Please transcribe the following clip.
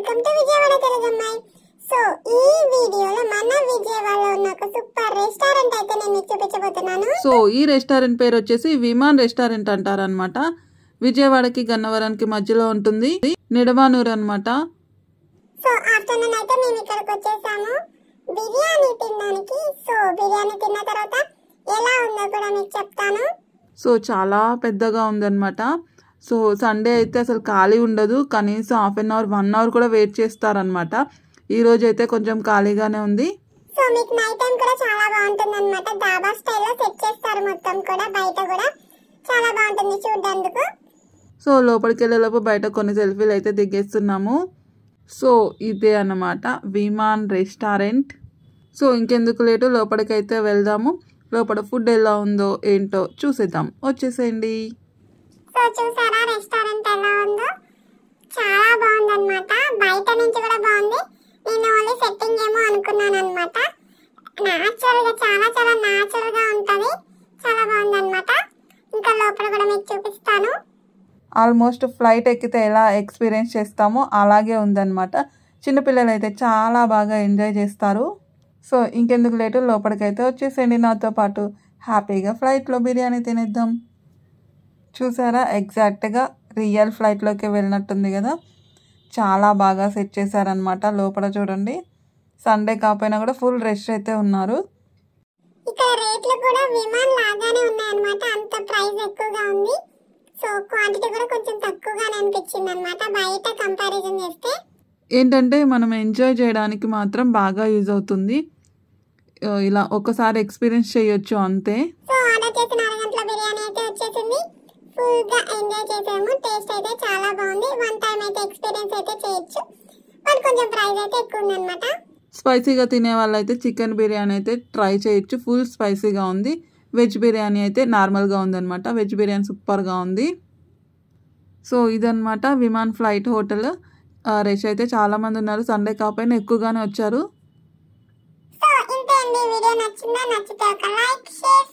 welcome to Vijayawada తెలుగమ్మాయి so ఈ వీడియోలో మన విజయవాడలో ఉన్న ఒక సూపర్ రెస్టారెంట్ అయితే నేను చూపించబోతున్నాను సో ఈ రెస్టారెంట్ పేరు వచ్చేసి విమాన్ రెస్టారెంట్ అంటారనమాట విజయవాడకి గన్నవరానికి మధ్యలో ఉంటుంది నిడమానూరు అనమాట సో ఆఫ్టర్నూన్ అయితే మేము ఇక్కడికి వచ్చేసాము బిర్యానీ తినడానికి సో బిర్యానీ తిన్న తర్వాత ఎలా ఉందో కూడా మీకు చెప్తాను సో చాలా పెద్దగా ఉందన్నమాట సో సండే అయితే అసలు ఖాళీ ఉండదు కనీసం half an hour one hour కూడా వెయిట్ చేస్తారనమాట ఈ రోజు అయితే కొంచెం ఖాళీగానే ఉంది సో లోపలికి వెళ్ళే లోపు చాలా బయట చాలా బాగుంటుంది సో లోపలికి వెళ్ళేలోపు బయట కొన్ని సెల్ఫీలు అయితే దిగేస్తున్నాము సో ఇదే అనమాట విమాన్ రెస్టారెంట్ సో ఇంకెందుకు లేటు లోపలికి అయితే వెళ్దాము లోపల ఫుడ్ ఎలా ఉందో ఏంటో చూసేద్దాం వచ్చేసేయండి ఫస్ట్ చూసారా రెస్టారెంట్ ఎలా ఉందో చాలా బాగుంది అనమాట బయట నుంచి కూడా బాగుంది నేను ఓన్లీ సెట్టింగ్ ఏమో అనుకున్నాను అనమాట న్యాచురల్గా చాలా చాలా న్యాచురల్గా ఉంటుంది చాలా బాగుంది అనమాట ఇంకా లోపల కూడా మీకు చూపిస్తాను ఆల్మోస్ట్ ఫ్లైట్ ఎక్కితే ఎలా ఎక్స్పీరియన్స్ చేస్తామో అలాగే ఉందన్నమాట చిన్నపిల్లలు అయితే చాలా బాగా ఎంజాయ్ చేస్తారు సో ఇంకెందుకు లేటు లోపలికైతే వచ్చేసేయండి నాతో పాటు హ్యాపీగా ఫ్లైట్లో బిర్యానీ తినేద్దాం చూసారా ఎగ్జాక్ట్గా రియల్ ఫ్లైట్లోకి వెళ్ళినట్టుంది కదా చాలా బాగా సెట్ చేశారనమాట లోపల చూడండి సండే కాకపోయినా కూడా ఫుల్ రెస్ట్ అయితే ఉన్నారు కూడా అంత ఉంది సో కొంచెం అనమాట ఏంటంటే మనం ఎంజాయ్ చేయడానికి మాత్రం బాగా యూజ్ అవుతుంది ఇలా ఒకసారి ఎక్స్పీరియన్స్ చేయొచ్చు అంతే సో బిర్యానీ అయితే వచ్చేసింది ఫుల్ గా ఎంజాయ్ చేసాము టేస్ట్ అయితే చాలా బాగుంది వన్ టైం అయితే ఎక్స్పీరియన్స్ అయితే చేయొచ్చు బట్ కొంచెం ప్రైస్ అయితే ఎక్కువ ఉందన్నమాట స్పైసీగా తినే వాళ్ళైతే చికెన్ బిర్యానీ అయితే ట్రై చేయొచ్చు ఫుల్ స్పైసీగా ఉంది వెజ్ బిర్యానీ అయితే నార్మల్గా ఉందన్నమాట వెజ్ బిర్యానీ సూపర్గా ఉంది సో ఇదనమాట విమాన్ ఫ్లైట్ హోటల్ రష్ అయితే చాలామంది ఉన్నారు సండే కాపైన ఎక్కువగానే వచ్చారు సో ఇంతే అండి వీడియో నచ్చిందా నచ్చితే ఒక లైక్ షేర్